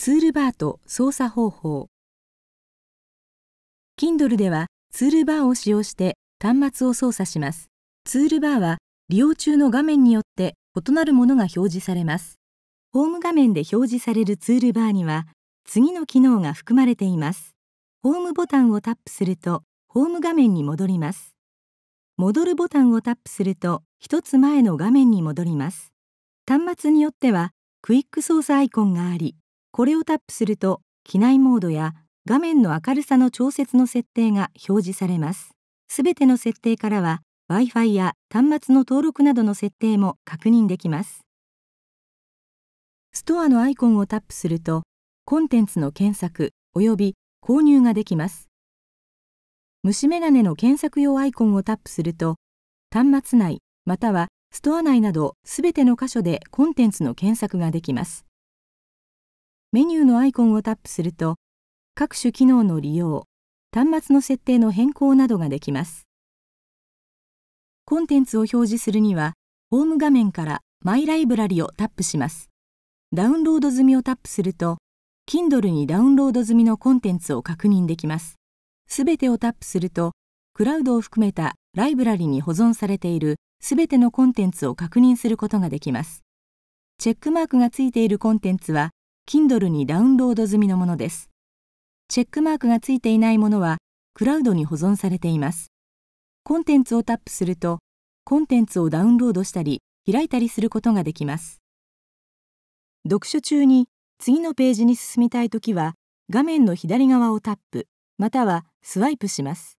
ツールバーと操作方法 Kindle ではツールバーを使用して端末を操作しますツールバーは利用中の画面によって異なるものが表示されますホーム画面で表示されるツールバーには次の機能が含まれていますホームボタンをタップするとホーム画面に戻ります戻るボタンをタップすると一つ前の画面に戻ります端末によってはクイック操作アイコンがありこれをタップすると機内モードや画面の明るさの調節の設定が表示されます。すべての設定からは Wi-Fi や端末の登録などの設定も確認できます。ストアのアイコンをタップするとコンテンツの検索および購入ができます。虫眼鏡の検索用アイコンをタップすると端末内またはストア内などすべての箇所でコンテンツの検索ができます。メニューのアイコンをタップすると各種機能の利用端末の設定の変更などができますコンテンツを表示するにはホーム画面からマイライブラリをタップしますダウンロード済みをタップすると Kindle にダウンロード済みのコンテンツを確認できますすべてをタップするとクラウドを含めたライブラリに保存されているすべてのコンテンツを確認することができますチェックマークがついているコンテンツは Kindle にダウンロード済みのものです。チェックマークがついていないものは、クラウドに保存されています。コンテンツをタップすると、コンテンツをダウンロードしたり、開いたりすることができます。読書中に次のページに進みたいときは、画面の左側をタップ、またはスワイプします。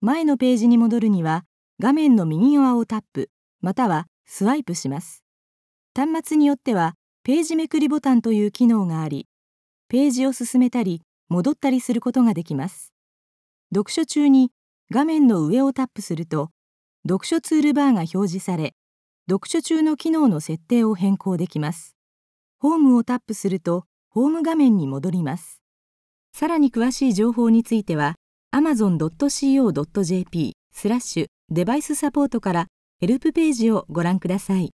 前のページに戻るには、画面の右側をタップ、またはスワイプします。端末によっては、ページめくりボタンという機能がありページを進めたり戻ったりすることができます読書中に画面の上をタップすると読書ツールバーが表示され読書中の機能の設定を変更できますホームをタップするとホーム画面に戻りますさらに詳しい情報については amazon.co.jp スラッシュデバイスサポートからヘルプページをご覧ください